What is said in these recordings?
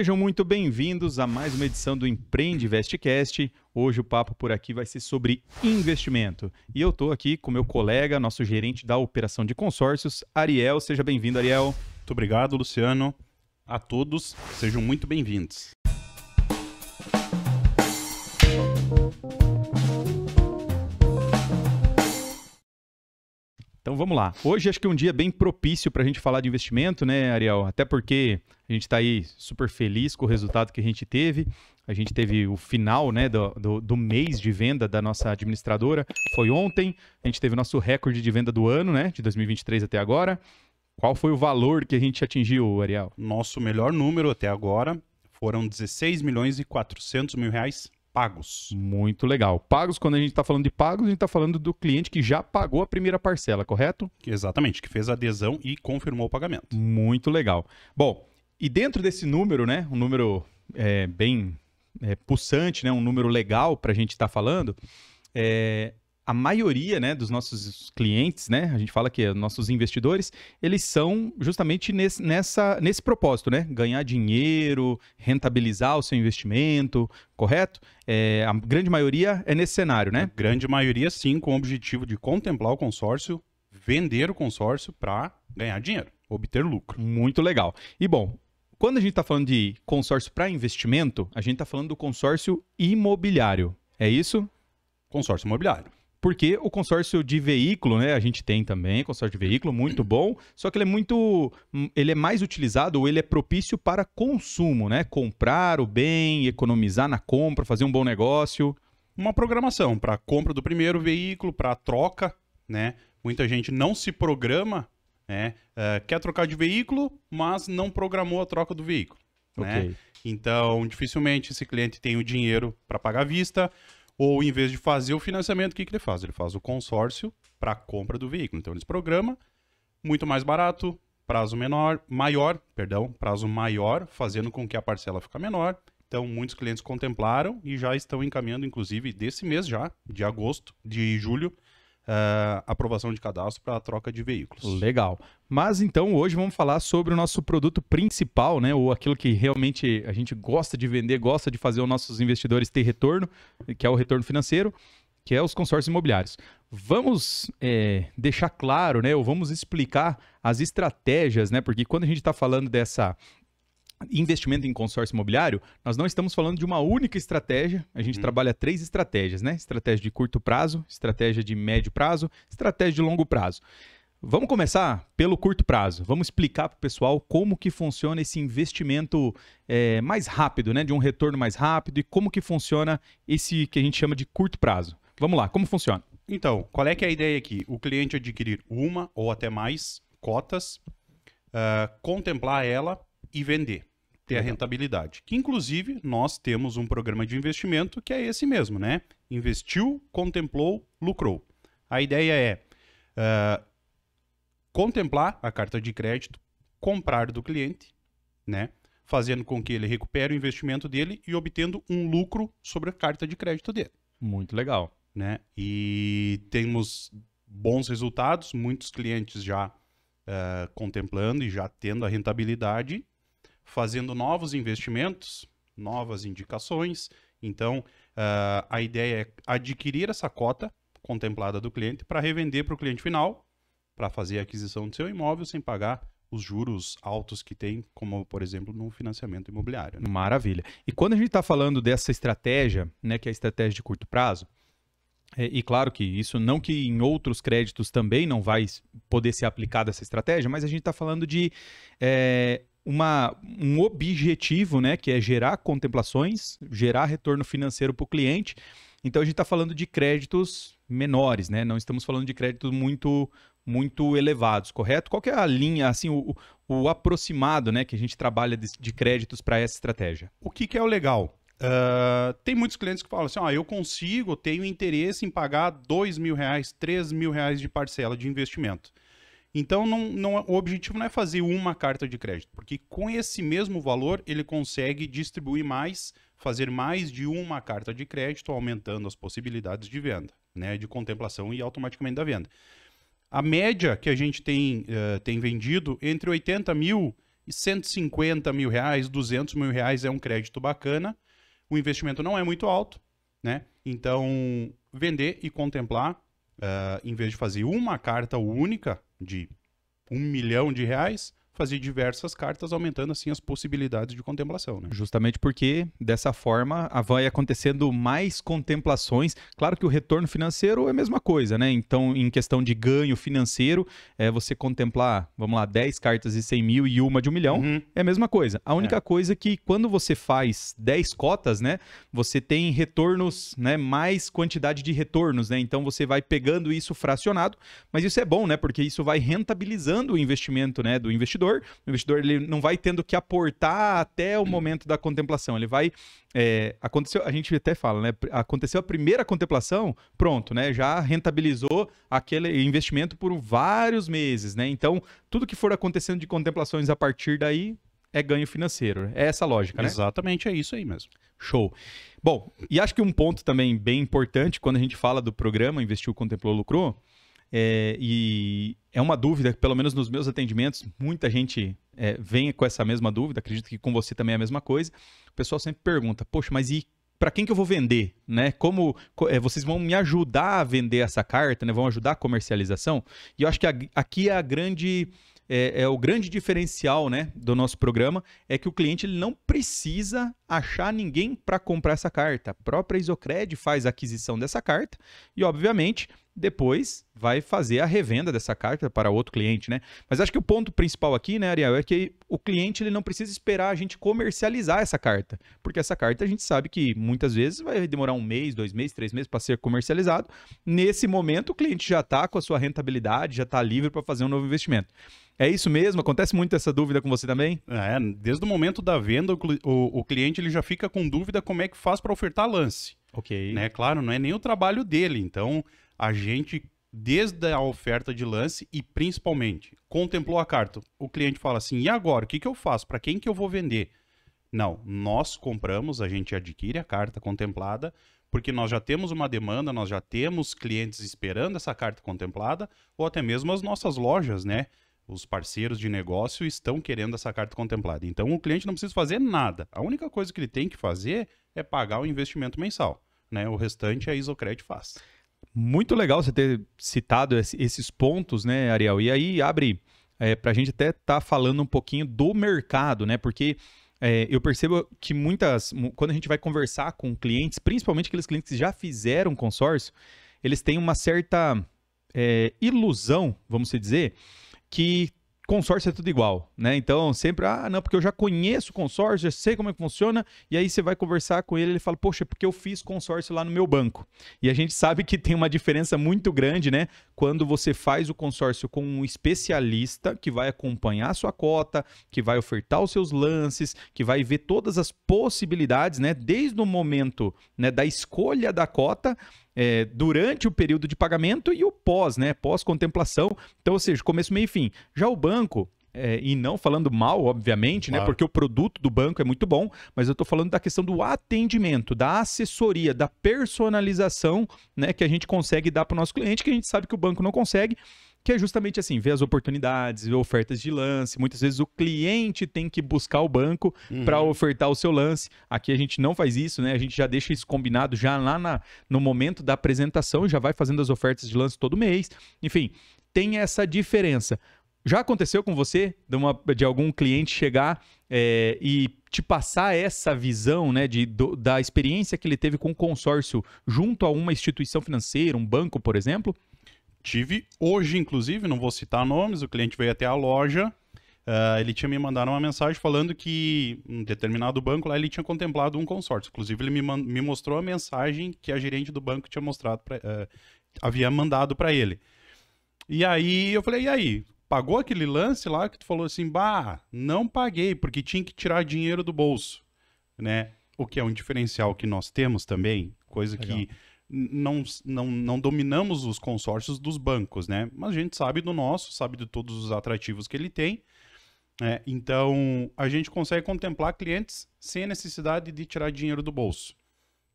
Sejam muito bem-vindos a mais uma edição do Empreende Investcast. Hoje o papo por aqui vai ser sobre investimento. E eu estou aqui com meu colega, nosso gerente da operação de consórcios, Ariel. Seja bem-vindo, Ariel. Muito obrigado, Luciano. A todos, sejam muito bem-vindos. Então vamos lá. Hoje acho que é um dia bem propício para a gente falar de investimento, né, Ariel? Até porque a gente está aí super feliz com o resultado que a gente teve. A gente teve o final né, do, do, do, mês de venda da nossa administradora. Foi ontem. A gente teve o nosso recorde de venda do ano, né? De 2023 até agora. Qual foi o valor que a gente atingiu, Ariel? Nosso melhor número até agora foram 16 milhões e 400 mil reais pagos. Muito legal. Pagos, quando a gente está falando de pagos, a gente está falando do cliente que já pagou a primeira parcela, correto? Exatamente, que fez a adesão e confirmou o pagamento. Muito legal. Bom, e dentro desse número, né, um número é, bem é, pulsante, né, um número legal para a gente estar tá falando, é, a maioria né, dos nossos clientes, né, a gente fala que é nossos investidores, eles são justamente nesse, nessa, nesse propósito, né? Ganhar dinheiro, rentabilizar o seu investimento, correto? É, a grande maioria é nesse cenário, né? A grande maioria, sim, com o objetivo de contemplar o consórcio, vender o consórcio para ganhar dinheiro obter lucro. Muito legal. E bom, quando a gente está falando de consórcio para investimento, a gente está falando do consórcio imobiliário. É isso? Consórcio imobiliário. Porque o consórcio de veículo, né? A gente tem também consórcio de veículo, muito bom. Só que ele é muito. Hum, ele é mais utilizado ou ele é propício para consumo, né? Comprar o bem, economizar na compra, fazer um bom negócio. Uma programação para compra do primeiro veículo, para troca, né? Muita gente não se programa né? Uh, quer trocar de veículo, mas não programou a troca do veículo. Né? Okay. Né? Então, dificilmente esse cliente tem o dinheiro para pagar à vista, ou em vez de fazer o financiamento, o que, que ele faz? Ele faz o consórcio para a compra do veículo. Então, eles programam, muito mais barato, prazo menor, maior, perdão, prazo maior, fazendo com que a parcela fique menor. Então, muitos clientes contemplaram e já estão encaminhando, inclusive, desse mês já, de agosto, de julho, uh, aprovação de cadastro para a troca de veículos. Legal. Mas então hoje vamos falar sobre o nosso produto principal, né? Ou aquilo que realmente a gente gosta de vender, gosta de fazer os nossos investidores ter retorno, que é o retorno financeiro, que é os consórcios imobiliários. Vamos é, deixar claro, né? Ou vamos explicar as estratégias, né? Porque quando a gente está falando dessa investimento em consórcio imobiliário, nós não estamos falando de uma única estratégia, a gente hum. trabalha três estratégias, né? Estratégia de curto prazo, estratégia de médio prazo, estratégia de longo prazo. Vamos começar pelo curto prazo. Vamos explicar para o pessoal como que funciona esse investimento é, mais rápido, né? De um retorno mais rápido e como que funciona esse que a gente chama de curto prazo. Vamos lá, como funciona? Então, qual é que é a ideia aqui? O cliente adquirir uma ou até mais cotas, uh, contemplar ela e vender ter a uhum. rentabilidade. Que inclusive nós temos um programa de investimento que é esse mesmo, né? Investiu, contemplou, lucrou. A ideia é uh, contemplar a carta de crédito, comprar do cliente, né? Fazendo com que ele recupere o investimento dele e obtendo um lucro sobre a carta de crédito dele. Muito legal. Né? E temos bons resultados, muitos clientes já uh, contemplando e já tendo a rentabilidade fazendo novos investimentos, novas indicações. Então, uh, a ideia é adquirir essa cota contemplada do cliente para revender para o cliente final, para fazer a aquisição do seu imóvel sem pagar os juros altos que tem, como por exemplo no financiamento imobiliário. Né? Maravilha. E quando a gente está falando dessa estratégia, né, que é a estratégia de curto prazo, é, e claro que isso não que em outros créditos também não vai poder ser aplicada essa estratégia, mas a gente está falando de é, uma, um objetivo, né, que é gerar contemplações, gerar retorno financeiro para o cliente. Então a gente está falando de créditos menores, né? Não estamos falando de créditos muito muito elevados, correto? Qual que é a linha, assim, o, o aproximado, né, que a gente trabalha de, de créditos para essa estratégia? O que, que é o legal? Uh, tem muitos clientes que falam assim, ó, ah, eu consigo, tenho interesse em pagar dois mil reais, três mil reais de parcela de investimento. Então, não, não, o objetivo não é fazer uma carta de crédito, porque com esse mesmo valor ele consegue distribuir mais, fazer mais de uma carta de crédito, aumentando as possibilidades de venda, né, de contemplação e automaticamente da venda. A média que a gente tem, uh, tem vendido entre 80 mil e 150 mil reais, 200 mil reais é um crédito bacana. O investimento não é muito alto, né? Então, vender e contemplar, uh, em vez de fazer uma carta única, de um milhão de reais, fazer diversas cartas, aumentando assim as possibilidades de contemplação. Né? Justamente porque dessa forma vai acontecendo mais contemplações. Claro que o retorno financeiro é a mesma coisa, né? Então, em questão de ganho financeiro, é você contemplar, vamos lá, 10 cartas de 100 mil e uma de 1 um milhão, uhum. é a mesma coisa. A única é. coisa é que quando você faz 10 cotas, né, você tem retornos, né, mais quantidade de retornos, né? Então você vai pegando isso fracionado, mas isso é bom, né? Porque isso vai rentabilizando o investimento, né, do investidor investidor. O investidor ele não vai tendo que aportar até o momento da contemplação. Ele vai. É, aconteceu, a gente até fala, né? Aconteceu a primeira contemplação, pronto, né? Já rentabilizou aquele investimento por vários meses, né? Então, tudo que for acontecendo de contemplações a partir daí é ganho financeiro. É essa lógica, né? Exatamente, é isso aí mesmo. Show. Bom, e acho que um ponto também bem importante quando a gente fala do programa Investiu, Contemplou, Lucrou é, e é uma dúvida, pelo menos nos meus atendimentos, muita gente é, vem com essa mesma dúvida, acredito que com você também é a mesma coisa. O pessoal sempre pergunta, poxa, mas e para quem que eu vou vender, né? Como é, vocês vão me ajudar a vender essa carta, né? Vão ajudar a comercialização? E eu acho que a, aqui é a grande é, é, o grande diferencial, né, do nosso programa é que o cliente ele não precisa achar ninguém para comprar essa carta. A própria Isocred faz a aquisição dessa carta e, obviamente, depois vai fazer a revenda dessa carta para outro cliente, né? Mas acho que o ponto principal aqui, né, Ariel, é que o cliente ele não precisa esperar a gente comercializar essa carta, porque essa carta a gente sabe que muitas vezes vai demorar um mês, dois meses, três meses para ser comercializado. Nesse momento, o cliente já está com a sua rentabilidade, já está livre para fazer um novo investimento. É isso mesmo? Acontece muito essa dúvida com você também? É, desde o momento da venda, o, o, o cliente ele já fica com dúvida como é que faz para ofertar lance. Ok. Né? Claro, não é nem o trabalho dele. Então, a gente, desde a oferta de lance e principalmente, contemplou a carta. O cliente fala assim: e agora? O que, que eu faço? Para quem que eu vou vender? Não, nós compramos, a gente adquire a carta contemplada, porque nós já temos uma demanda, nós já temos clientes esperando essa carta contemplada, ou até mesmo as nossas lojas, né? Os parceiros de negócio estão querendo essa carta contemplada. Então o cliente não precisa fazer nada. A única coisa que ele tem que fazer é pagar o investimento mensal. Né? O restante a Isocred faz muito legal você ter citado esses pontos, né, Ariel? E aí abre é, para a gente até estar tá falando um pouquinho do mercado, né? Porque é, eu percebo que muitas, quando a gente vai conversar com clientes, principalmente aqueles clientes que já fizeram consórcio, eles têm uma certa é, ilusão, vamos dizer, que consórcio é tudo igual, né? Então, sempre, ah, não, porque eu já conheço o consórcio, já sei como é que funciona, e aí você vai conversar com ele, ele fala, poxa, é porque eu fiz consórcio lá no meu banco. E a gente sabe que tem uma diferença muito grande, né? Quando você faz o consórcio com um especialista que vai acompanhar a sua cota, que vai ofertar os seus lances, que vai ver todas as possibilidades, né? Desde o momento né, da escolha da cota é, durante o período de pagamento e o pós, né? Pós-contemplação. Então, ou seja, começo, meio e fim. Já o banco, é, e não falando mal, obviamente, né? claro. né? Porque o produto do banco é muito bom, mas eu estou falando da questão do atendimento, da assessoria, da personalização, né? Que a gente consegue dar para o nosso cliente, que a gente sabe que o banco não consegue que é justamente assim, ver as oportunidades, ver ofertas de lance. Muitas vezes o cliente tem que buscar o banco uhum. para ofertar o seu lance. Aqui a gente não faz isso, né? A gente já deixa isso combinado já lá na, no momento da apresentação, já vai fazendo as ofertas de lance todo mês. Enfim, tem essa diferença. Já aconteceu com você de, uma, de algum cliente chegar é, e te passar essa visão né, de, do, da experiência que ele teve com o consórcio junto a uma instituição financeira, um banco, por exemplo? Tive hoje, inclusive, não vou citar nomes, o cliente veio até a loja, uh, ele tinha me mandado uma mensagem falando que um determinado banco lá ele tinha contemplado um consórcio. Inclusive, ele me, me mostrou a mensagem que a gerente do banco tinha mostrado, pra, uh, havia mandado para ele. E aí eu falei, e aí? Pagou aquele lance lá que tu falou assim, bah, não paguei, porque tinha que tirar dinheiro do bolso, né? O que é um diferencial que nós temos também, coisa Legal. que não, não, não dominamos os consórcios dos bancos, né? Mas a gente sabe do nosso, sabe de todos os atrativos que ele tem. Né? Então, a gente consegue contemplar clientes sem a necessidade de tirar dinheiro do bolso.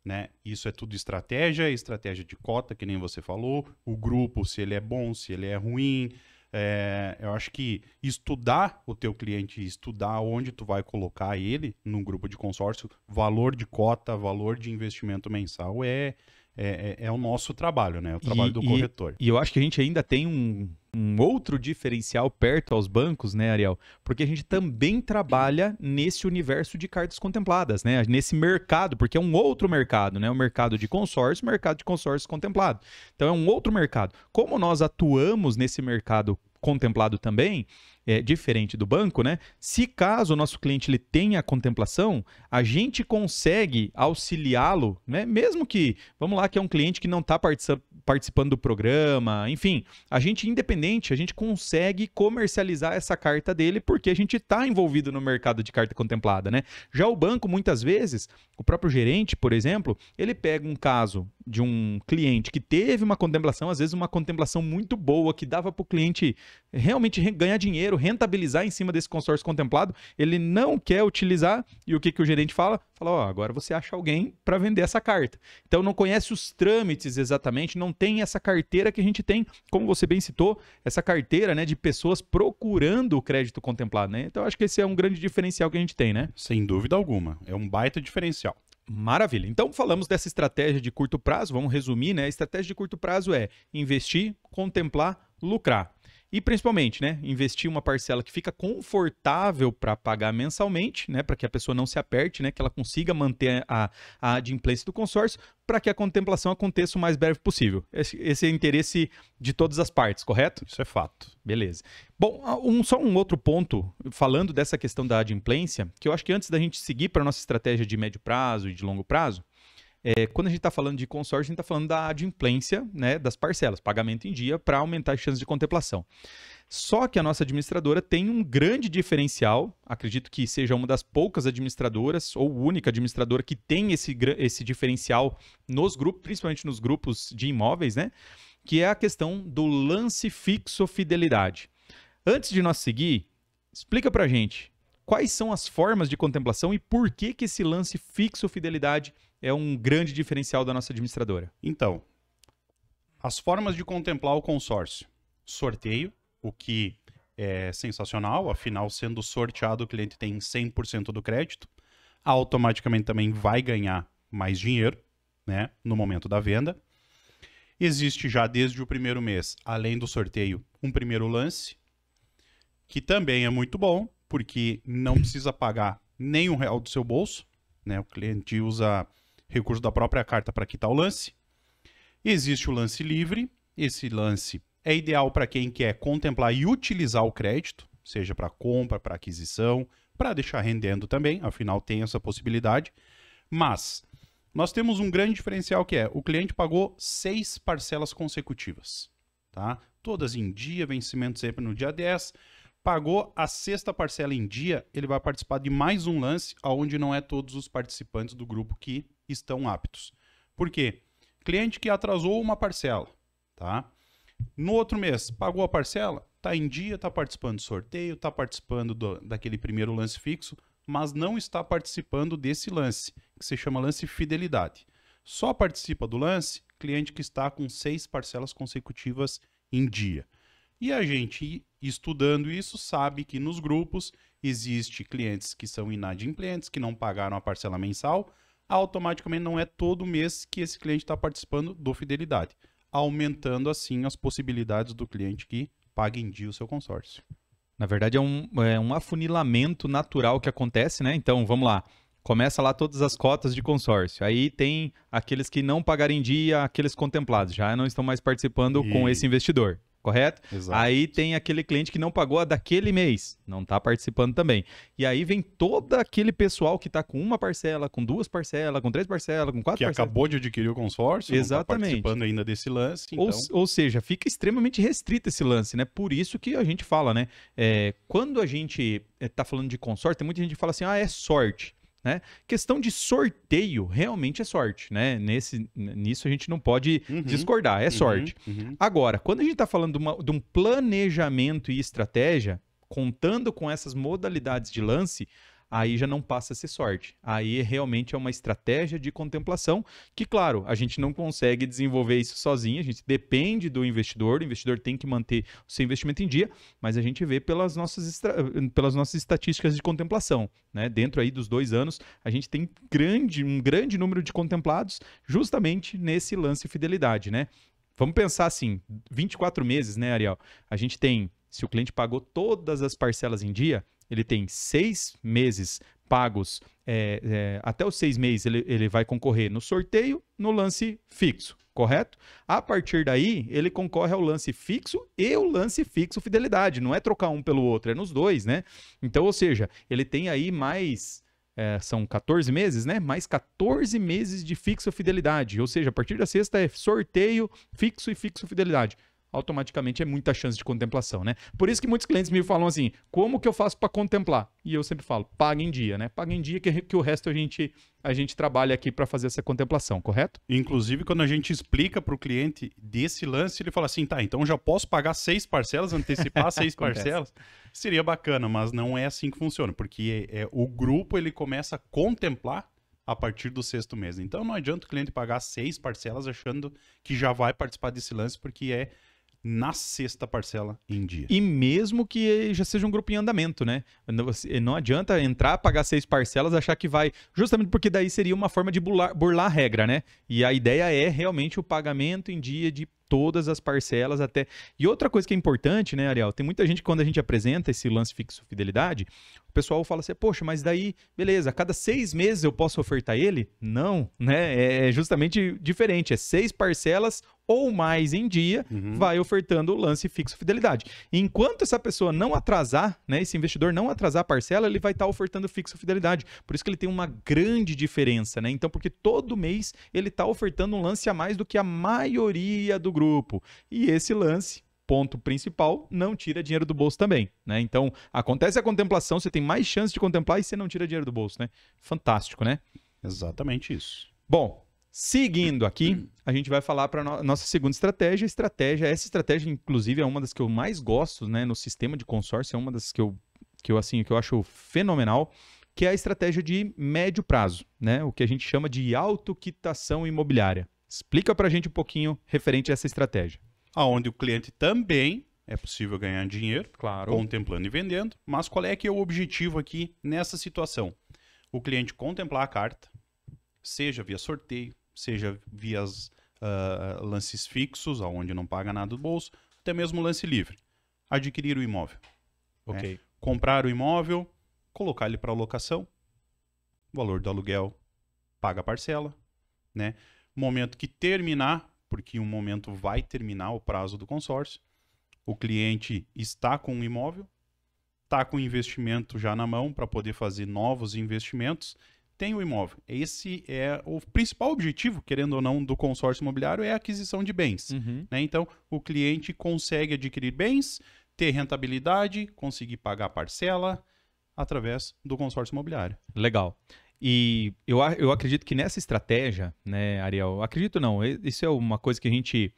Né? Isso é tudo estratégia, estratégia de cota, que nem você falou, o grupo, se ele é bom, se ele é ruim. É, eu acho que estudar o teu cliente, estudar onde tu vai colocar ele num grupo de consórcio, valor de cota, valor de investimento mensal é, é, é, é, o nosso trabalho, né? É o trabalho e, do corretor. E, e eu acho que a gente ainda tem um, um outro diferencial perto aos bancos, né, Ariel? Porque a gente também trabalha nesse universo de cartas contempladas, né? Nesse mercado, porque é um outro mercado, né? O mercado de consórcio, mercado de consórcio contemplado. Então é um outro mercado. Como nós atuamos nesse mercado contemplado também, é, diferente do banco, né? Se caso o nosso cliente ele tenha a contemplação, a gente consegue auxiliá-lo, né? Mesmo que, vamos lá, que é um cliente que não está participando do programa, enfim, a gente independente, a gente consegue comercializar essa carta dele porque a gente está envolvido no mercado de carta contemplada, né? Já o banco muitas vezes, o próprio gerente, por exemplo, ele pega um caso de um cliente que teve uma contemplação, às vezes uma contemplação muito boa que dava para o cliente realmente ganhar dinheiro dinheiro, rentabilizar em cima desse consórcio contemplado, ele não quer utilizar. E o que, que o gerente fala? Fala, ó, agora você acha alguém para vender essa carta. Então não conhece os trâmites exatamente, não tem essa carteira que a gente tem, como você bem citou, essa carteira, né, de pessoas procurando o crédito contemplado, né? Então acho que esse é um grande diferencial que a gente tem, né? Sem dúvida alguma, é um baita diferencial. Maravilha. Então falamos dessa estratégia de curto prazo, vamos resumir, né? A estratégia de curto prazo é investir, contemplar, lucrar. E principalmente, né, investir uma parcela que fica confortável para pagar mensalmente, né, para que a pessoa não se aperte, né, que ela consiga manter a, a adimplência do consórcio, para que a contemplação aconteça o mais breve possível. Esse, esse, é interesse de todas as partes, correto? Isso é fato. Beleza. Bom, um, só um outro ponto, falando dessa questão da adimplência, que eu acho que antes da gente seguir para a nossa estratégia de médio prazo e de longo prazo, é, quando a gente está falando de consórcio, a gente está falando da adimplência né, das parcelas, pagamento em dia, para aumentar as chances de contemplação. Só que a nossa administradora tem um grande diferencial, acredito que seja uma das poucas administradoras, ou única administradora que tem esse, esse diferencial nos grupos, principalmente nos grupos de imóveis, né? Que é a questão do lance fixo fidelidade. Antes de nós seguir, explica pra gente quais são as formas de contemplação e por que, que esse lance fixo fidelidade é um grande diferencial da nossa administradora? Então, as formas de contemplar o consórcio. Sorteio, o que é sensacional, afinal, sendo sorteado, o cliente tem 100% do crédito, automaticamente também vai ganhar mais dinheiro né, no momento da venda. Existe já desde o primeiro mês, além do sorteio, um primeiro lance, que também é muito bom, porque não precisa pagar nenhum real do seu bolso. Né? O cliente usa recurso da própria carta para quitar o lance. Existe o lance livre. Esse lance é ideal para quem quer contemplar e utilizar o crédito, seja para compra, para aquisição, para deixar rendendo também, afinal tem essa possibilidade. Mas nós temos um grande diferencial que é o cliente pagou seis parcelas consecutivas, tá? Todas em dia, vencimento sempre no dia 10. Pagou a sexta parcela em dia, ele vai participar de mais um lance, onde não é todos os participantes do grupo que estão aptos. Por quê? Cliente que atrasou uma parcela, tá? No outro mês, pagou a parcela, tá em dia, tá participando do sorteio, tá participando do, daquele primeiro lance fixo, mas não está participando desse lance, que se chama lance fidelidade. Só participa do lance cliente que está com seis parcelas consecutivas em dia. E a gente, estudando isso, sabe que nos grupos existe clientes que são inadimplentes, que não pagaram a parcela mensal, automaticamente não é todo mês que esse cliente está participando do Fidelidade, aumentando assim as possibilidades do cliente que pague em dia o seu consórcio. Na verdade, é um, é um afunilamento natural que acontece, né? Então, vamos lá. Começa lá todas as cotas de consórcio. Aí tem aqueles que não pagarem dia, aqueles contemplados, já não estão mais participando e... com esse investidor correto? Exato. Aí tem aquele cliente que não pagou a daquele mês, não está participando também. E aí vem todo aquele pessoal que está com uma parcela, com duas parcelas, com três parcelas, com quatro que parcelas. Que acabou de adquirir o consórcio, tá Exatamente. está participando ainda desse lance. Então... Ou, ou, seja, fica extremamente restrito esse lance, né? Por isso que a gente fala, né? É, quando a gente está é, falando de consórcio, tem muita gente que fala assim, ah, é sorte. Né? Questão de sorteio, realmente é sorte, né? Nesse, nisso a gente não pode uhum, discordar, é uhum. sorte. Uhum, uhum. Agora, quando a gente está falando de, uma, de um planejamento e estratégia, contando com essas modalidades de lance, aí já não passa a ser sorte. Aí realmente é uma estratégia de contemplação que, claro, a gente não consegue desenvolver isso sozinho, a gente depende do investidor, o investidor tem que manter o seu investimento em dia, mas a gente vê pelas nossas, pelas nossas estatísticas de contemplação. Né? Dentro aí dos dois anos, a gente tem grande, um grande número de contemplados justamente nesse lance fidelidade, né? Vamos pensar assim, 24 meses, né, Ariel? A gente tem se o cliente pagou todas as parcelas em dia, ele tem seis meses pagos, é, é, até os seis meses ele, ele vai concorrer no sorteio, no lance fixo, correto? A partir daí, ele concorre ao lance fixo e o lance fixo fidelidade. Não é trocar um pelo outro, é nos dois, né? Então, ou seja, ele tem aí mais é, são 14 meses, né? Mais 14 meses de fixo fidelidade. Ou seja, a partir da sexta é sorteio fixo e fixo fidelidade automaticamente é muita chance de contemplação, né? Por isso que muitos clientes me falam assim: como que eu faço para contemplar? E eu sempre falo: paga em dia, né? Paga em dia que, que o resto a gente a gente trabalha aqui para fazer essa contemplação, correto? Inclusive, quando a gente explica para o cliente desse lance, ele fala assim: tá, então já posso pagar seis parcelas, antecipar seis parcelas? Seria bacana, mas não é assim que funciona, porque é, é, o grupo ele começa a contemplar a partir do sexto mês. Então não adianta o cliente pagar seis parcelas achando que já vai participar desse lance, porque é na sexta parcela em dia. E mesmo que já seja um grupo em andamento, né? Não adianta entrar, pagar seis parcelas, achar que vai. Justamente porque daí seria uma forma de burlar, burlar a regra, né? E a ideia é realmente o pagamento em dia de todas as parcelas até. E outra coisa que é importante, né, Ariel? Tem muita gente quando a gente apresenta esse lance fixo fidelidade, o pessoal fala assim: poxa, mas daí, beleza, a cada seis meses eu posso ofertar ele? Não, né? É, é justamente diferente. É seis parcelas ou mais em dia, uhum. vai ofertando o lance fixo fidelidade. Enquanto essa pessoa não atrasar, né, esse investidor não atrasar a parcela, ele vai estar tá ofertando fixo fidelidade. Por isso que ele tem uma grande diferença, né? Então, porque todo mês ele está ofertando um lance a mais do que a maioria do grupo grupo. E esse lance ponto principal, não tira dinheiro do bolso também, né? Então, acontece a contemplação, você tem mais chance de contemplar e você não tira dinheiro do bolso, né? Fantástico, né? Exatamente isso. Bom, seguindo aqui, a gente vai falar para no nossa segunda estratégia, estratégia, essa estratégia inclusive é uma das que eu mais gosto, né, no sistema de consórcio, é uma das que eu que eu assim, que eu acho fenomenal, que é a estratégia de médio prazo, né? O que a gente chama de autoquitação imobiliária. Explica para a gente um pouquinho referente a essa estratégia. Aonde o cliente também é possível ganhar dinheiro, claro. contemplando e vendendo, mas qual é que é o objetivo aqui nessa situação? O cliente contemplar a carta, seja via sorteio, seja via uh, lances fixos, aonde não paga nada do bolso, até mesmo lance livre. Adquirir o imóvel. Né? Ok. Né? Comprar o imóvel, colocar ele para locação, valor do aluguel, paga a parcela, né? momento que terminar, porque um momento vai terminar o prazo do consórcio, o cliente está com o um imóvel, está com o investimento já na mão para poder fazer novos investimentos, tem o imóvel. Esse é o principal objetivo, querendo ou não, do consórcio imobiliário é a aquisição de bens. Uhum. Né? Então, o cliente consegue adquirir bens, ter rentabilidade, conseguir pagar parcela através do consórcio imobiliário. Legal. E eu, eu acredito que nessa estratégia, né, Ariel? Acredito não, isso é uma coisa que a gente.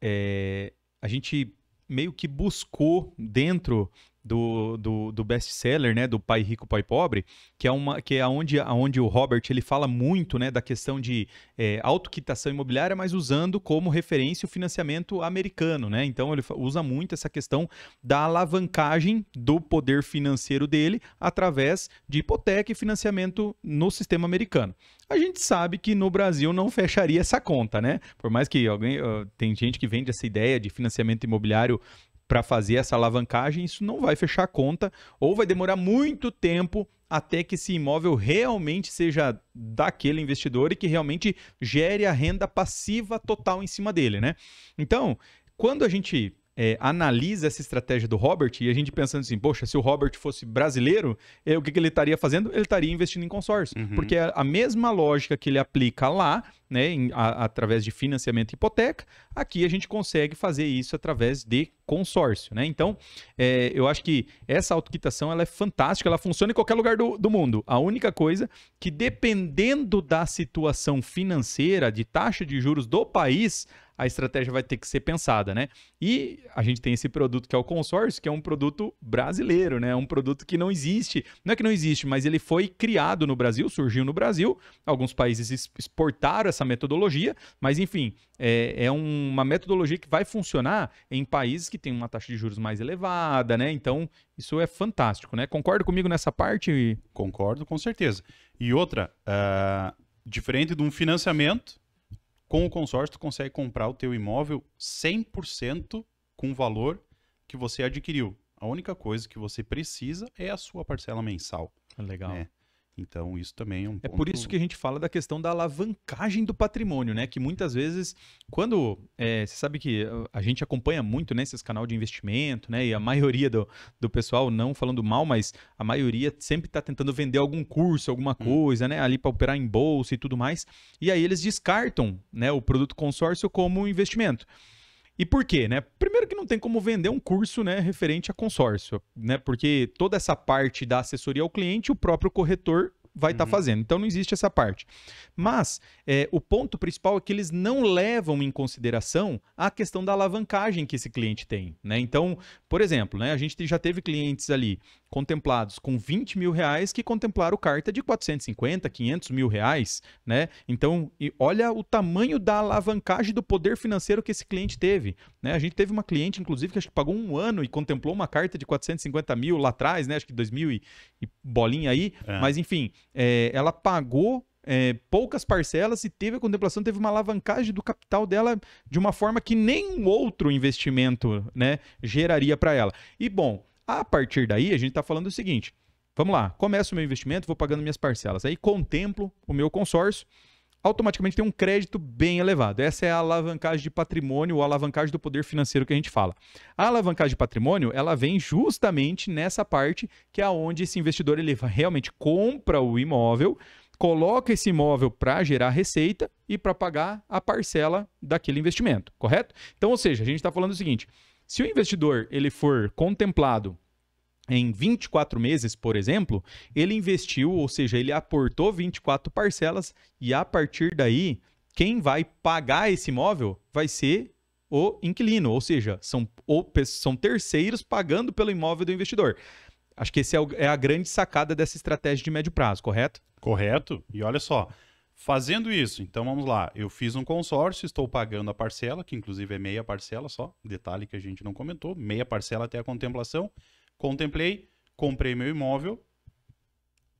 É, a gente meio que buscou dentro do, do, do best-seller, né, do Pai Rico, Pai Pobre, que é uma que é onde, onde o Robert ele fala muito, né, da questão de é, autoquitação imobiliária, mas usando como referência o financiamento americano, né? Então ele usa muito essa questão da alavancagem do poder financeiro dele através de hipoteca e financiamento no sistema americano. A gente sabe que no Brasil não fecharia essa conta, né? Por mais que alguém tem gente que vende essa ideia de financiamento imobiliário para fazer essa alavancagem, isso não vai fechar a conta ou vai demorar muito tempo até que esse imóvel realmente seja daquele investidor e que realmente gere a renda passiva total em cima dele, né? Então, quando a gente é, analisa essa estratégia do Robert e a gente pensando assim, poxa, se o Robert fosse brasileiro, é, o que, que, ele estaria fazendo? Ele estaria investindo em consórcio. Uhum. Porque é a mesma lógica que ele aplica lá, né, em, a, através de financiamento e hipoteca, aqui a gente consegue fazer isso através de consórcio. Né? Então, é, eu acho que essa autoquitação ela é fantástica, ela funciona em qualquer lugar do, do mundo. A única coisa que, dependendo da situação financeira, de taxa de juros do país, a estratégia vai ter que ser pensada, né? E a gente tem esse produto que é o consórcio, que é um produto brasileiro, né? É um produto que não existe. Não é que não existe, mas ele foi criado no Brasil, surgiu no Brasil. Alguns países exportaram essa metodologia, mas enfim, é, é uma metodologia que vai funcionar em países que têm uma taxa de juros mais elevada, né? Então, isso é fantástico, né? Concorda comigo nessa parte? Concordo, com certeza. E outra, uh, diferente de um financiamento, com o consórcio, tu consegue comprar o teu imóvel 100% com o valor que você adquiriu. A única coisa que você precisa é a sua parcela mensal. Legal. Né? Então, isso também é um ponto... É por isso que a gente fala da questão da alavancagem do patrimônio, né? Que muitas vezes, quando... É, você sabe que a gente acompanha muito, né? Esses canal de investimento, né? E a maioria do, do pessoal, não falando mal, mas a maioria sempre está tentando vender algum curso, alguma hum. coisa, hum. né? Ali para operar em bolsa e tudo mais. E aí eles descartam né, o produto consórcio como investimento. E por quê, né? Primeiro que não tem como vender um curso, né, referente a consórcio, né? Porque toda essa parte da assessoria ao cliente, o próprio corretor vai estar tá uhum. tá fazendo. Então não existe essa parte. Mas é, o ponto principal é que eles não levam em consideração a questão da alavancagem que esse cliente tem. Né? Então, por exemplo, né, a gente já teve clientes ali contemplados com 20 mil reais que contemplaram carta de 450, 500 mil reais. Né? Então, e olha o tamanho da alavancagem do poder financeiro que esse cliente teve. Né? A gente teve uma cliente, inclusive, que acho que pagou um ano e contemplou uma carta de 450 mil lá atrás, né? acho que 2000 e, e bolinha aí. É. Mas, enfim, é, ela pagou é, poucas parcelas e teve a contemplação, teve uma alavancagem do capital dela de uma forma que nenhum outro investimento né, geraria para ela. E bom, a partir daí a gente está falando o seguinte: vamos lá, começo o meu investimento, vou pagando minhas parcelas, aí contemplo o meu consórcio automaticamente tem um crédito bem elevado. Essa é a alavancagem de patrimônio ou alavancagem do poder financeiro que a gente fala. A alavancagem de patrimônio, ela vem justamente nessa parte que é onde esse investidor ele realmente compra o imóvel, coloca esse imóvel para gerar receita e para pagar a parcela daquele investimento, correto? Então, ou seja, a gente está falando o seguinte: se o investidor ele for contemplado em 24 meses, por exemplo, ele investiu, ou seja, ele aportou 24 parcelas e a partir daí, quem vai pagar esse imóvel vai ser o inquilino, ou seja, são, ou, são terceiros pagando pelo imóvel do investidor. Acho que essa é, é a grande sacada dessa estratégia de médio prazo, correto? Correto. E olha só, fazendo isso, então vamos lá, eu fiz um consórcio, estou pagando a parcela, que inclusive é meia parcela só, detalhe que a gente não comentou, meia parcela até a contemplação Contemplei, comprei meu imóvel,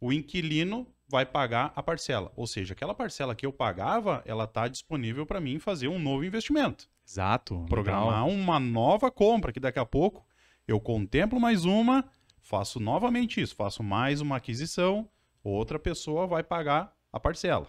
o inquilino vai pagar a parcela. Ou seja, aquela parcela que eu pagava, ela está disponível para mim fazer um novo investimento. Exato. Programar legal. uma nova compra, que daqui a pouco eu contemplo mais uma, faço novamente isso, faço mais uma aquisição, outra pessoa vai pagar a parcela.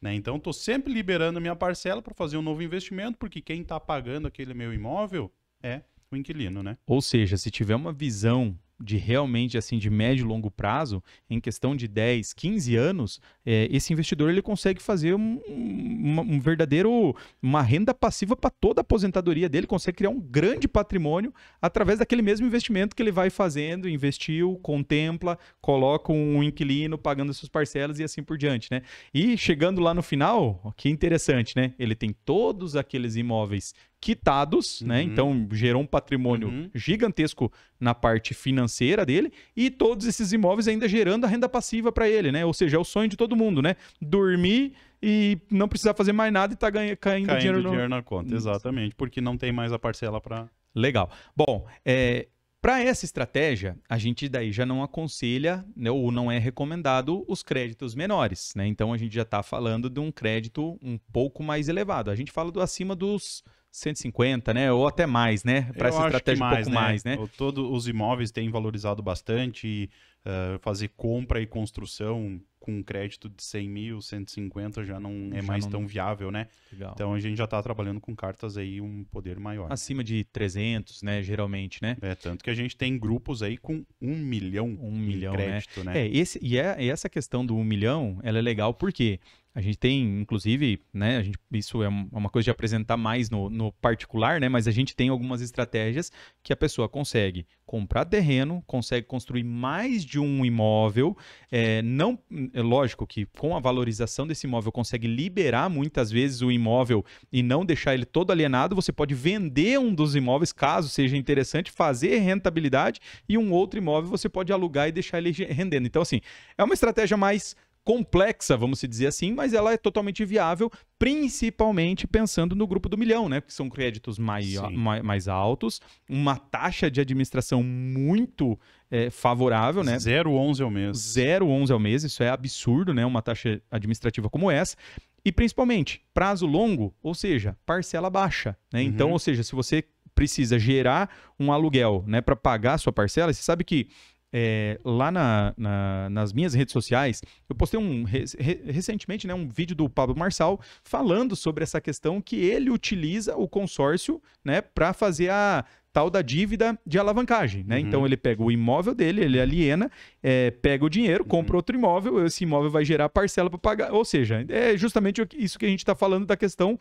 Né? Então, estou sempre liberando minha parcela para fazer um novo investimento, porque quem está pagando aquele meu imóvel é o inquilino, né? Ou seja, se tiver uma visão de realmente assim de médio e longo prazo, em questão de 10, 15 anos, é, esse investidor ele consegue fazer um, um, um verdadeiro uma renda passiva para toda a aposentadoria dele, consegue criar um grande patrimônio através daquele mesmo investimento que ele vai fazendo, investiu, contempla, coloca um inquilino pagando suas parcelas e assim por diante, né? E chegando lá no final, que interessante, né? Ele tem todos aqueles imóveis quitados, né? uhum. né? Então gerou um patrimônio uhum. gigantesco na parte financeira dele e todos esses imóveis ainda gerando a renda passiva para ele, né? Ou seja, é o sonho de todo mundo, né? Dormir e não precisar fazer mais nada e tá ganha, caindo, caindo dinheiro, dinheiro no... na conta, exatamente, porque não tem mais a parcela para Legal. Bom, é, para essa estratégia, a gente daí já não aconselha né, ou não é recomendado os créditos menores. Né? Então a gente já está falando de um crédito um pouco mais elevado. A gente fala do acima dos 150, né? Ou até mais, né? Para essa estratégia um pouco né? mais, né? Todos os imóveis têm valorizado bastante ah, fazer compra e construção com crédito de 100 mil, 150 já não é já mais não... tão viável, né? Legal. Então a gente já está trabalhando com cartas aí um poder maior. Acima de 300, né? Geralmente, né? É, tanto que a gente tem grupos aí com um milhão um milhão, né? crédito, né? né? É, esse, e, é, e essa questão do um milhão, ela é legal porque a gente tem, inclusive, né? A gente, isso é, é uma coisa de apresentar mais no, no particular, né? Mas a gente tem algumas estratégias que a pessoa consegue comprar terreno, consegue construir mais de de um imóvel, é, não, é lógico que com a valorização desse imóvel consegue liberar muitas vezes o imóvel e não deixar ele todo alienado, você pode vender um dos imóveis, caso seja interessante, fazer rentabilidade e um outro imóvel você pode alugar e deixar ele rendendo. Então, assim, é uma estratégia mais complexa, vamos dizer assim, mas ela é totalmente viável, principalmente pensando no grupo do milhão, né? Porque são créditos mais, mais, mais altos, uma taxa de administração muito é, favorável, né? 0,11 ao mês. 0,11 ao mês, isso é absurdo, né? Uma taxa administrativa como essa. E principalmente, prazo longo, ou seja, parcela baixa, né? Uhum. Então, ou seja, se você precisa gerar um aluguel, né, para pagar a sua parcela, você sabe que é, lá na, na, nas minhas redes sociais, eu postei um re, recentemente né, um vídeo do Pablo Marçal falando sobre essa questão que ele utiliza o consórcio né, para fazer a tal da dívida de alavancagem, né? Uhum. Então ele pega o imóvel dele, ele aliena, é, pega o dinheiro, compra uhum. outro imóvel, esse imóvel vai gerar parcela para pagar, ou seja, é justamente isso que a gente está falando da questão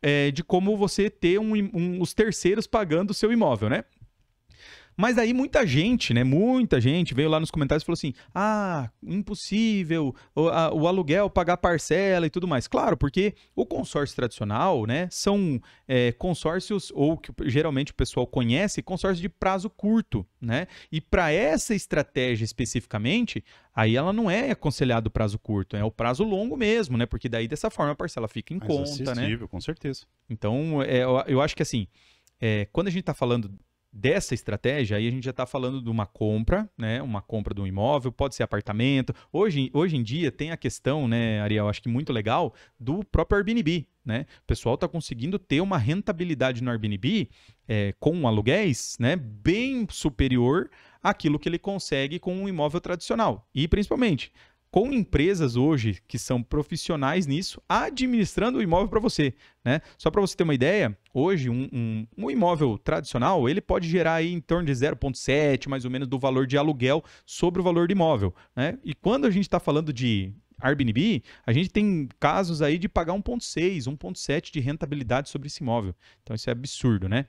é, de como você ter um, um, os terceiros pagando o seu imóvel, né? Mas aí muita gente, né? Muita gente veio lá nos comentários e falou assim: ah, impossível o, a, o aluguel pagar parcela e tudo mais. Claro, porque o consórcio tradicional, né? São é, consórcios, ou que geralmente o pessoal conhece, consórcios de prazo curto, né? E para essa estratégia especificamente, aí ela não é aconselhado o prazo curto, é o prazo longo mesmo, né? Porque daí dessa forma a parcela fica em conta, né? com certeza. Então, é, eu acho que assim, é, quando a gente está falando dessa estratégia, aí a gente já está falando de uma compra, né? Uma compra de um imóvel, pode ser apartamento. Hoje, hoje em dia tem a questão, né, Ariel, acho que muito legal, do próprio Airbnb, né? O pessoal está conseguindo ter uma rentabilidade no Airbnb é, com aluguéis, né? Bem superior àquilo que ele consegue com um imóvel tradicional. E principalmente, com empresas hoje que são profissionais nisso, administrando o imóvel para você. Né? Só para você ter uma ideia, hoje um, um, um, imóvel tradicional ele pode gerar aí em torno de 0,7 mais ou menos do valor de aluguel sobre o valor do imóvel. Né? E quando a gente está falando de Airbnb, a gente tem casos aí de pagar 1,6, 1,7 de rentabilidade sobre esse imóvel. Então isso é absurdo, né?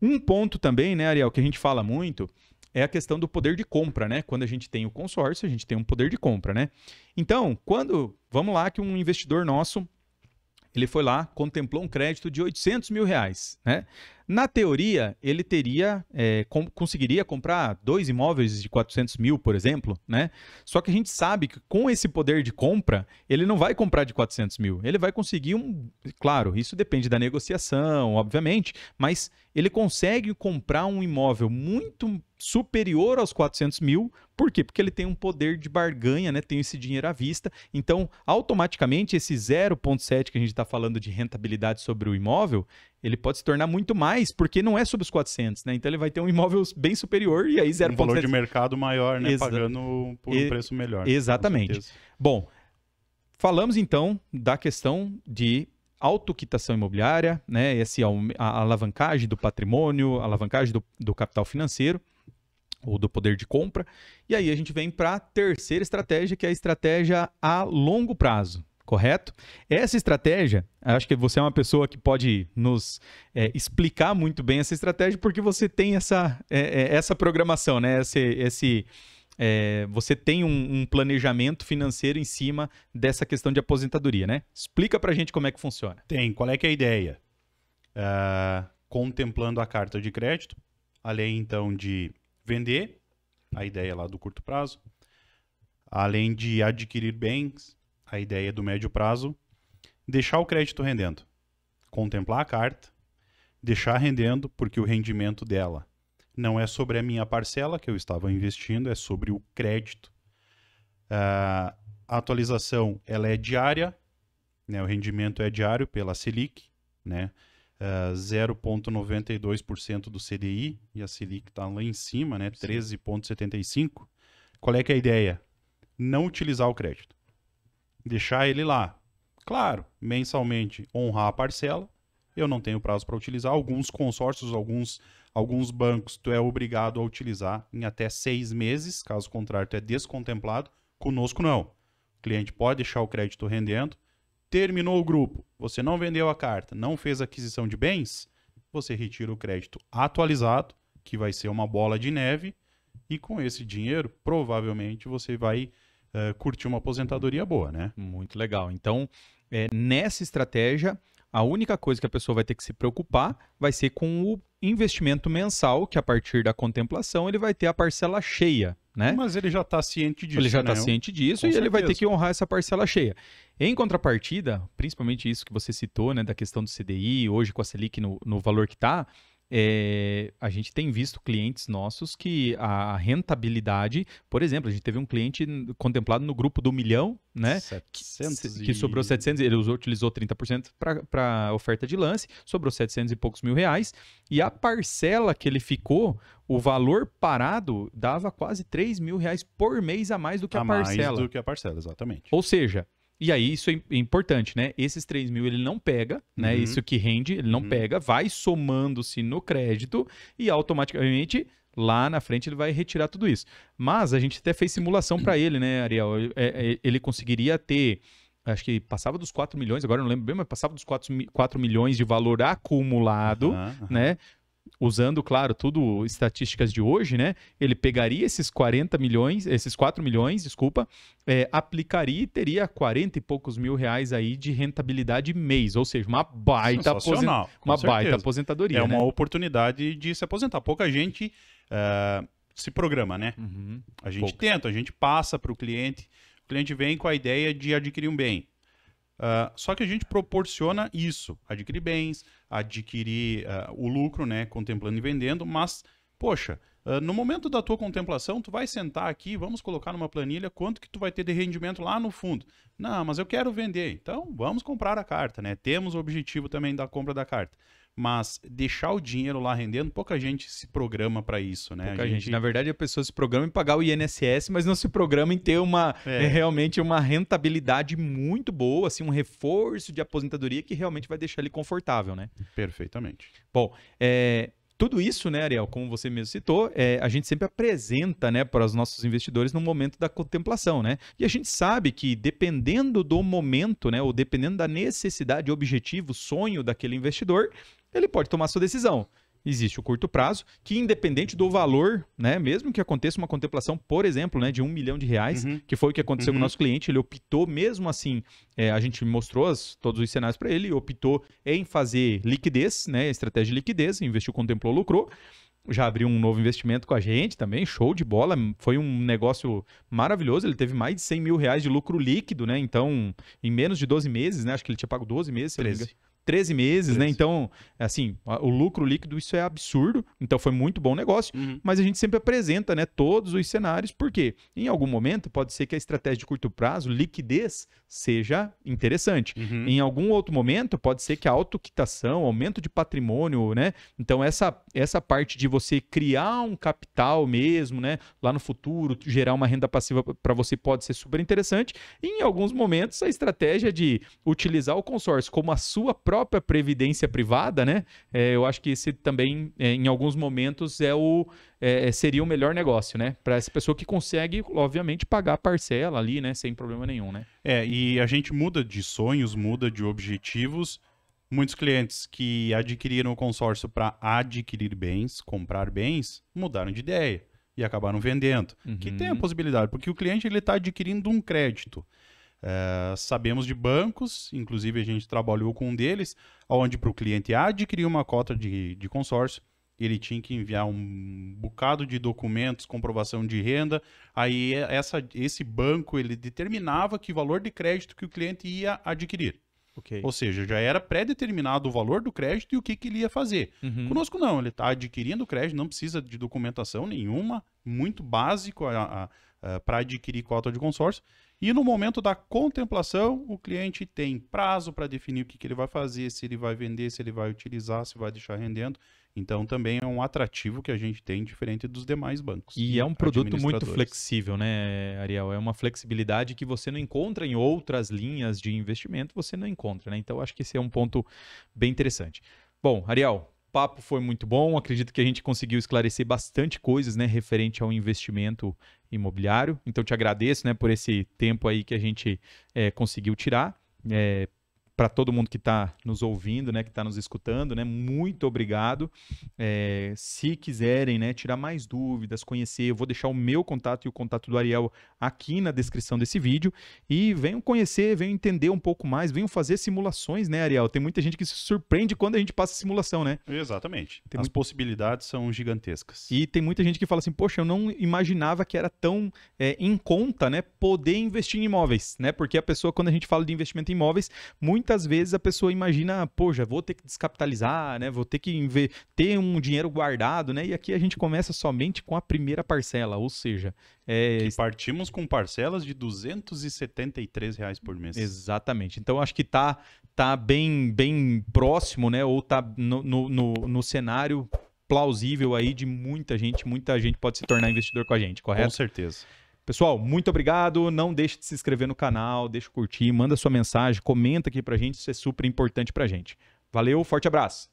Um ponto também, né, Ariel, que a gente fala muito é a questão do poder de compra, né? Quando a gente tem o consórcio, a gente tem um poder de compra, né? Então, quando, vamos lá, que um investidor nosso, ele foi lá, contemplou um crédito de 800 mil reais, né? Na teoria, ele teria, é, com, conseguiria comprar dois imóveis de 400 mil, por exemplo, né? Só que a gente sabe que com esse poder de compra, ele não vai comprar de 400 mil, ele vai conseguir um, claro, isso depende da negociação, obviamente, mas ele consegue comprar um imóvel muito superior aos 400 mil. Por quê? Porque ele tem um poder de barganha, né? tem esse dinheiro à vista. Então, automaticamente, esse 0,7 que a gente está falando de rentabilidade sobre o imóvel, ele pode se tornar muito mais, porque não é sobre os 400, né? Então, ele vai ter um imóvel bem superior e aí 0,7... Um valor de mercado maior, né? Exa... Pagando por um preço melhor. Exatamente. Bom, falamos então da questão de autoquitação imobiliária, né? Esse, a, alavancagem do patrimônio, a alavancagem do, do capital financeiro ou do poder de compra. E aí a gente vem para a terceira estratégia, que é a estratégia a longo prazo, correto? Essa estratégia, acho que você é uma pessoa que pode nos é, explicar muito bem essa estratégia, porque você tem essa, é, é essa programação, né? Esse. esse é, você tem um, um, planejamento financeiro em cima dessa questão de aposentadoria, né? Explica a gente como é que funciona. Tem, qual é que é a ideia? Uh, contemplando a carta de crédito, além então de vender, a ideia lá do curto prazo, além de adquirir bens, a ideia do médio prazo, deixar o crédito rendendo, contemplar a carta, deixar rendendo, porque o rendimento dela não é sobre a minha parcela que eu estava investindo, é sobre o crédito. Uh, a atualização ela é diária, né, o rendimento é diário pela Selic, né? 0,92% é, do CDI e a Selic está lá em cima, né, 13,75%. Qual é que é a ideia? Não utilizar o crédito. Deixar ele lá. Claro, mensalmente honrar a parcela, eu não tenho prazo para utilizar. Alguns consórcios, alguns, alguns bancos, tu é obrigado a utilizar em até seis meses, caso contrário, tu é descontemplado. Conosco, não. O cliente pode deixar o crédito rendendo, terminou o grupo, você não vendeu a carta, não fez aquisição de bens, você retira o crédito atualizado, que vai ser uma bola de neve, e com esse dinheiro, provavelmente você vai uh, curtir uma aposentadoria boa, né? Muito legal. Então, é, nessa estratégia, a única coisa que a pessoa vai ter que se preocupar vai ser com o investimento mensal, que a partir da contemplação ele vai ter a parcela cheia né? Mas ele já está ciente disso. Ele já está né? ciente disso Com e certeza. ele vai ter que honrar essa parcela cheia. Em contrapartida, principalmente isso que você citou, né, da questão do CDI, hoje com a Selic no, no valor que está, é, a gente tem visto clientes nossos que a rentabilidade, por exemplo, a gente teve um cliente contemplado no grupo do milhão, né? Que, que, sobrou 700, ele usou, utilizou 30% para oferta de lance, sobrou 700 e poucos mil reais, e a parcela que ele ficou, o valor parado dava quase 3 mil reais por mês a mais do que a, a mais parcela. mais do que a parcela, exatamente. Ou seja, e aí, isso é, é importante, né? Esses 3 mil ele não pega, né? Uhum. Isso que rende, ele não uhum. pega, vai somando-se no crédito e automaticamente lá na frente ele vai retirar tudo isso. Mas a gente até fez simulação para ele, né, Ariel? É, é, ele conseguiria ter, acho que passava dos 4 milhões, agora não lembro bem, mas passava dos 4, 4 milhões de valor acumulado, uhum, né? usando, claro, tudo estatísticas de hoje, né? Ele pegaria esses 40 milhões, esses 4 milhões, desculpa, é, aplicaria e teria 40 e poucos mil reais aí de rentabilidade mês, ou seja, uma baita, aposent... uma baita aposentadoria. É né? uma oportunidade de se aposentar. Pouca gente uh, se programa, né? Uhum. A gente Pouca. tenta, a gente passa para o cliente. O cliente vem com a ideia de adquirir um bem Uh, só que a gente proporciona isso, adquirir bens, adquirir uh, o lucro, né, contemplando e vendendo, mas, poxa, uh, no momento da tua contemplação, tu vai sentar aqui, vamos colocar numa planilha quanto que tu vai ter de rendimento lá no fundo. Não, mas eu quero vender, então vamos comprar a carta, né? Temos o objetivo também da compra da carta mas deixar o dinheiro lá rendendo, pouca gente se programa para isso, né? Pouca a gente... gente... Na verdade, a pessoa se programa em pagar o INSS, mas não se programa em ter uma é. é. realmente uma rentabilidade muito boa, assim, um reforço de aposentadoria que realmente vai deixar ele confortável, né? Perfeitamente. Bom, é, tudo isso, né, Ariel, como você mesmo citou, é, a gente sempre apresenta né, para os nossos investidores no momento da contemplação, né? E a gente sabe que dependendo do momento, né, ou dependendo da necessidade, objetivo, sonho daquele investidor, ele pode tomar sua decisão. Existe o curto prazo, que independente do valor, né, mesmo que aconteça uma contemplação, por exemplo, né, de um milhão de reais, uhum. que foi o que aconteceu uhum. com o uhum. nosso cliente, ele optou mesmo assim, é, a gente mostrou as, todos os cenários para ele, optou em fazer liquidez, né, estratégia de liquidez, investiu, contemplou, lucrou, já abriu um novo investimento com a gente também, show de bola, foi um negócio maravilhoso, ele teve mais de 100 mil reais de lucro líquido, né, então, em menos de 12 meses, né, acho que ele tinha pago 12 meses, 13. 13 meses, 13. né? Então, assim, o lucro líquido, isso é absurdo. Então, foi muito bom negócio. Uhum. Mas a gente sempre apresenta, né, todos os cenários, porque em algum momento pode ser que a estratégia de curto prazo, liquidez, seja interessante. Uhum. Em algum outro momento, pode ser que a autoquitação, aumento de patrimônio, né? Então, essa, essa parte de você criar um capital mesmo, né, lá no futuro, gerar uma renda passiva para você pode ser super interessante. E em alguns momentos, a estratégia de utilizar o consórcio como a sua própria própria previdência privada, né? É, eu acho que esse também, é, em alguns momentos, é o, é, é seria o melhor negócio, né? Para essa pessoa que consegue, obviamente, pagar a parcela ali, né? Sem problema nenhum, né? É, e a gente muda de sonhos, muda de objetivos. Muitos clientes que adquiriram o consórcio para adquirir bens, comprar bens, mudaram de ideia e acabaram vendendo. Uhum. Que tem a uhum. possibilidade, porque o cliente ele está adquirindo um crédito. É, sabemos de bancos, inclusive a gente trabalhou com um deles, onde para o cliente adquirir uma cota de, de consórcio, ele tinha que enviar um bocado de documentos, comprovação de renda. Aí essa, esse banco ele determinava que valor de crédito que o cliente ia adquirir. Okay. Ou seja, já era pré-determinado o valor do crédito e o que, que ele ia fazer. Uhum. Conosco não, ele está adquirindo crédito, não precisa de documentação nenhuma, muito básico a, a, eh, para adquirir cota de consórcio. E no momento da contemplação, o cliente tem prazo para definir o que, que ele vai fazer, se ele vai vender, se ele vai utilizar, se vai deixar rendendo. Então também é um atrativo que a gente tem diferente dos demais bancos. E é um produto muito flexível, né, Ariel? É uma flexibilidade que você não encontra em outras linhas de investimento, você não encontra, né? Então acho que esse é um ponto bem interessante. Bom, Ariel, papo foi muito bom. Acredito que a gente conseguiu esclarecer bastante coisas, né, referente ao investimento imobiliário. Então te agradeço né, por esse tempo aí que a gente é, conseguiu tirar. É, para todo mundo que está nos ouvindo, né, que está nos escutando, né, muito obrigado. É, se quiserem, né, tirar mais dúvidas, conhecer, eu vou deixar o meu contato e o contato do Ariel aqui na descrição desse vídeo e venham conhecer, venham entender um pouco mais, venham fazer simulações, né, Ariel? Tem muita gente que se surpreende quando a gente passa simulação, né? Exatamente. Tem As muito... possibilidades são gigantescas. E tem muita gente que fala assim, poxa, eu não imaginava que era tão é, em conta, né, poder investir em imóveis, né? Porque a pessoa, quando a gente fala de investimento em imóveis, muito muitas vezes a pessoa imagina, poxa, vou ter que descapitalizar, né? Vou ter que ter um dinheiro guardado, né? E aqui a gente começa somente com a primeira parcela, ou seja, é... que partimos com parcelas de 273 reais por mês. Exatamente. Então acho que tá tá bem bem próximo, né? Ou tá no, no, no, cenário plausível aí de muita gente, muita gente pode se tornar investidor com a gente, correto? Com certeza. Pessoal, muito obrigado. Não deixe de se inscrever no canal, deixa o curtir, manda sua mensagem, comenta aqui pra gente, isso é super importante pra gente. Valeu, forte abraço.